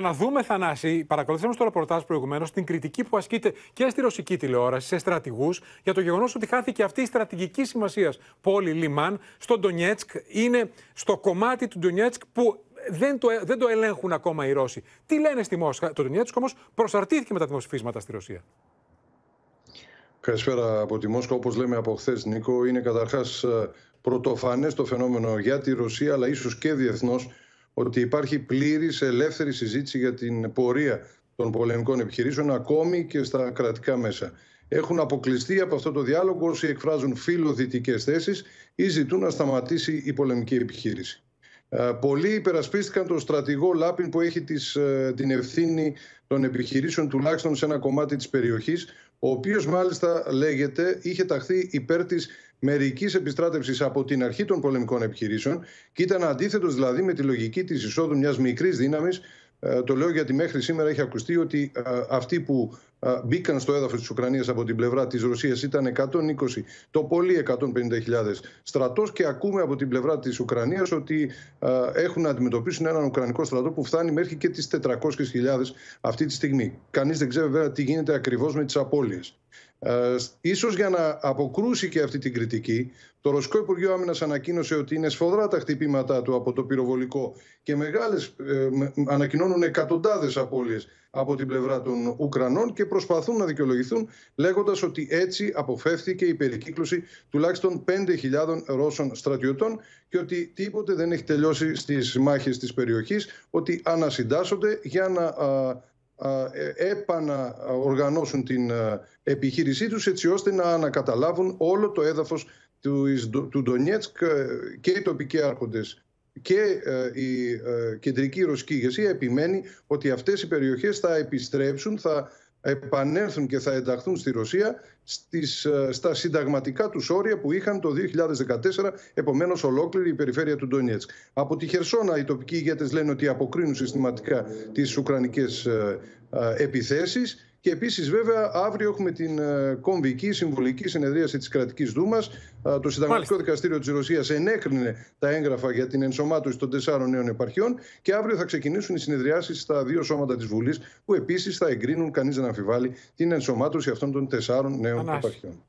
Να δούμε, Θανάση, παρακολουθήσαμε στο ρεπορτάζ προηγουμένως την κριτική που ασκείται και στη ρωσική τηλεόραση, σε στρατηγούς, για το γεγονός ότι χάθηκε αυτή η στρατηγική σημασίας πόλη Λιμάν στο Ντονιέτσκ. Είναι στο κομμάτι του Ντονιέτσκ που δεν το, δεν το ελέγχουν ακόμα οι Ρώσοι. Τι λένε στη Μόσχα. Το Ντονιέτσκ όμως προσαρτήθηκε με τα δημοψηφίσματα στη Ρωσία. Καλησπέρα από τη Μόσχα. Όπως λέμε από χθες, Νίκο, είναι καταρχάς ε, πρωτοφανές το φαινόμενο για τη Ρωσία, αλλά ίσως και διεθνώς ότι υπάρχει πλήρης ελεύθερη συζήτηση για την πορεία των πολεμικών επιχειρήσεων ακόμη και στα κρατικά μέσα. Έχουν αποκλειστεί από αυτό το διάλογο όσοι εκφράζουν φιλοδυτικές θέσεις ή ζητούν να σταματήσει η πολεμική επιχείρηση. Ε, πολλοί υπερασπίστηκαν τον στρατηγό Λάπιν που έχει τις, ε, την ευθύνη των επιχειρήσεων τουλάχιστον σε ένα κομμάτι της περιοχής, ο οποίος μάλιστα λέγεται είχε ταχθεί υπέρ της μερικής επιστράτευσης από την αρχή των πολεμικών επιχειρήσεων και ήταν αντίθετος δηλαδή με τη λογική της εισόδου μιας μικρής δύναμης. Ε, το λέω γιατί μέχρι σήμερα έχει ακουστεί ότι ε, αυτοί που ε, μπήκαν στο έδαφος της Ουκρανίας από την πλευρά της Ρωσίας ήταν 120, το πολύ 150.000 στρατός. Και ακούμε από την πλευρά της Ουκρανίας ότι έχουν να αντιμετωπίσουν έναν Ουκρανικό στρατό που φτάνει μέχρι και τις 400.000 αυτή τη στιγμή. Κανείς δεν ξέρει βέβαια τι γίνεται ακριβώς με τις απώλειες. Ε, ίσως για να αποκρούσει και αυτή την κριτική, το Ρωσικό Υπουργείο Άμυνας ανακοίνωσε ότι είναι σφοδρά τα χτυπήματά του από το πυροβολικό και μεγάλες, ε, ανακοινώνουν εκατοντάδες απώλειες από την πλευρά των Ουκρανών και προσπαθούν να δικαιολογηθούν λέγοντας ότι έτσι αποφεύθηκε η περικύκλωση τουλάχιστον 5.000 Ρώσων στρατιωτών και ότι τίποτε δεν έχει τελειώσει στις μάχες της περιοχής ότι ανασυντάσσονται για να... Ε, επαναοργανώσουν την επιχείρησή τους έτσι ώστε να ανακαταλάβουν όλο το έδαφος του Ντονιέτσκ ε, και οι τοπικοί άρχοντες και ε, η κεντρική ρωσική ηγεσία επιμένει ότι αυτές οι περιοχές θα επιστρέψουν, θα επανέλθουν και θα ενταχθούν στη Ρωσία στις, ε, στα συνταγματικά τους όρια που είχαν το 2014, επομένως ολόκληρη η περιφέρεια του Ντονιέτσκ. Από τη Χερσόνα οι τοπικοί ηγέτες λένε ότι αποκρίνουν συστηματικά τις ουκρανικές ε, ε, επιθέσεις και επίσης, βέβαια, αύριο έχουμε την ε, κομβική συμβολική συνεδρίαση της Κρατικής Δούμας. Το Συνταγματικό Δικαστήριο της Ρωσίας ενέκρινε τα έγγραφα για την ενσωμάτωση των τεσσάρων νέων επαρχιών. Και αύριο θα ξεκινήσουν οι συνεδριάσεις στα δύο σώματα της Βουλής, που επίσης θα εγκρίνουν, κανείς δεν αμφιβάλλει, την ενσωμάτωση αυτών των τεσσάρων νέων επαρχιών.